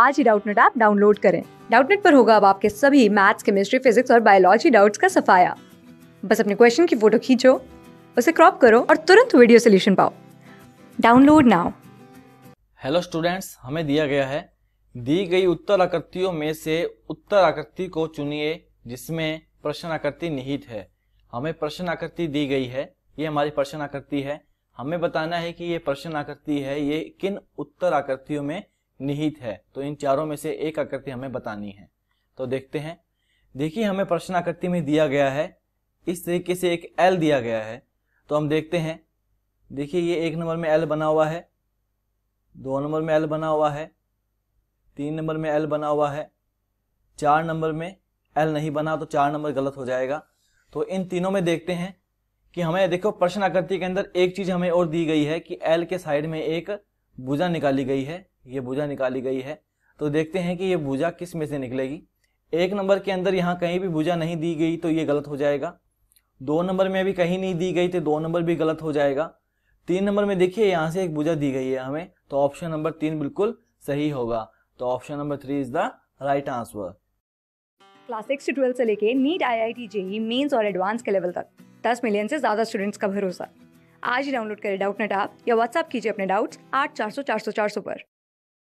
आज ही Doubtnut app download करें डाउटनेट पर होगा अब आपके सभी मैथ्स केमिस्ट्री फिजिक्स और बायोलॉजी डाउट्स का सफाया बस अपने क्वेश्चन की फोटो खींचो उसे क्रॉप करो और तुरंत वीडियो सोल्यूशन पाओ डाउनलोड नाउ हेलो स्टूडेंट्स हमें दिया गया है दी गई उत्तर आकृतियों में से उत्तर आकृति को चुनिए जिसमें प्रश्न आकृति निहित है हमें प्रश्न आकृति दी गई है ये हमारी प्रश्न आकृति है हमें बताना है कि ये प्रश्न आकृति है ये किन उत्तर आकृतियों में निहित है तो इन चारों में से एक आकृति हमें बतानी है तो देखते हैं देखिए हमें प्रश्न आकृति में दिया गया है इस तरीके से एक एल दिया गया है तो हम देखते हैं देखिए ये एक नंबर में एल बना हुआ है दो नंबर में एल बना हुआ है तीन नंबर में एल बना हुआ है चार नंबर में एल नहीं बना तो चार नंबर गलत हो जाएगा तो इन तीनों में देखते हैं कि हमें देखो प्रश्न आकृति के अंदर एक चीज हमें और दी गई है कि एल के साइड में एक भुजा निकाली गई है ये भुजा निकाली गई है तो देखते हैं कि ये भुजा किस में से निकलेगी एक नंबर के अंदर यहाँ कहीं भी भुजा नहीं दी गई तो ये गलत हो जाएगा दो नंबर में भी कहीं नहीं दी गई तो दो नंबर भी गलत हो जाएगा तीन नंबर में देखिए यहाँ से एक भुजा दी गई है हमें तो ऑप्शन नंबर तीन बिल्कुल सही होगा तो option number three is the right answer class six twelfth से लेके NEET I I T JEE mains और एडवांस के लेवल तक दस मिलियन से ज़्यादा स्टूडेंट्स का भरोसा आज ही डाउनलोड करें डाउट नेट आप या व्हाट्सअप कीजिए अपने डाउट्स आठ चार सौ चार सौ चार सौ पर